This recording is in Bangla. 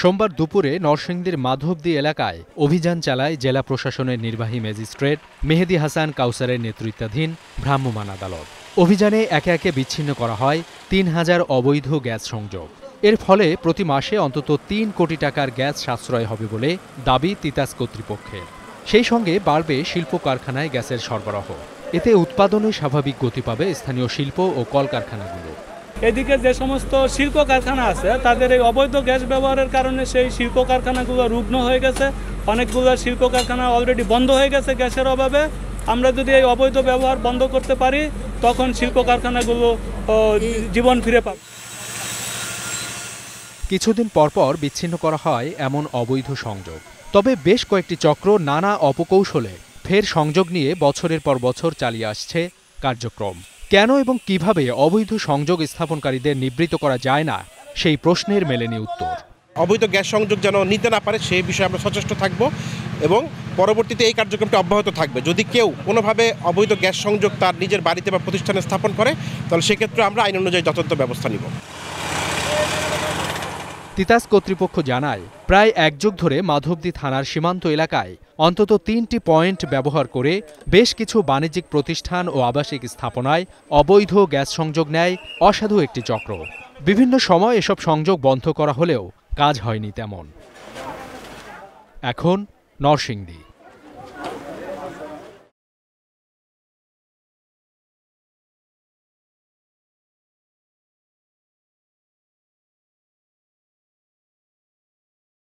সোমবার দুপুরে নরসিংদীর মাধবদী এলাকায় অভিযান চালায় জেলা প্রশাসনের নির্বাহী ম্যাজিস্ট্রেট মেহেদি হাসান কাউসারের নেতৃত্বাধীন ভ্রাম্যমাণ আদালত অভিযানে একে একে বিচ্ছিন্ন করা হয় তিন হাজার অবৈধ গ্যাস সংযোগ এর ফলে প্রতি মাসে অন্তত তিন কোটি টাকার গ্যাস সাশ্রয় হবে বলে দাবি তিতাস কর্তৃপক্ষের সেই সঙ্গে বাড়বে শিল্প কারখানায় গ্যাসের সরবরাহ এতে উৎপাদনে স্বাভাবিক গতি পাবে স্থানীয় শিল্প ও কলকারখানাগুলো এদিকে যে সমস্ত শিল্প কারখানা আছে তাদের এই অবৈধ গ্যাস ব্যবহারের কারণে সেই শিল্প কারখানাগুলো রুগ্ন হয়ে গেছে অনেকগুলো শিল্প কারখানা অলরেডি বন্ধ হয়ে গেছে গ্যাসের অভাবে আমরা যদি এই অবৈধ ব্যবহার বন্ধ করতে পারি তখন শিল্প কারখানাগুলো জীবন ফিরে পাবে কিছুদিন পরপর বিচ্ছিন্ন করা হয় এমন অবৈধ সংযোগ তবে বেশ কয়েকটি চক্র নানা অপকৌশলে ফের সংযোগ নিয়ে বছরের পর বছর চালিয়ে আসছে কার্যক্রম কেন এবং কিভাবে অবৈধ সংযোগ স্থাপনকারীদের নিবৃত করা যায় না সেই প্রশ্নের মেলেনি উত্তর অবৈধ গ্যাস সংযোগ যেন নিতে না পারে সেই বিষয়ে আমরা সচেষ্ট থাকব এবং পরবর্তীতে এই কার্যক্রমটা অব্যাহত থাকবে যদি কেউ কোনোভাবে অবৈধ গ্যাস সংযোগ তার নিজের বাড়িতে বা প্রতিষ্ঠানে স্থাপন করে তাহলে সেক্ষেত্রে আমরা আইন অনুযায়ী যথাযথ ব্যবস্থা নিব তিতাস কর্তৃপক্ষ জানায় প্রায় এক যুগ ধরে মাধবদী থানার সীমান্ত এলাকায় অন্তত তিনটি পয়েন্ট ব্যবহার করে বেশ কিছু বাণিজ্যিক প্রতিষ্ঠান ও আবাসিক স্থাপনায় অবৈধ গ্যাস সংযোগ নেয় অসাধু একটি চক্র বিভিন্ন সময় এসব সংযোগ বন্ধ করা হলেও কাজ হয়নি তেমন এখন নরসিংদী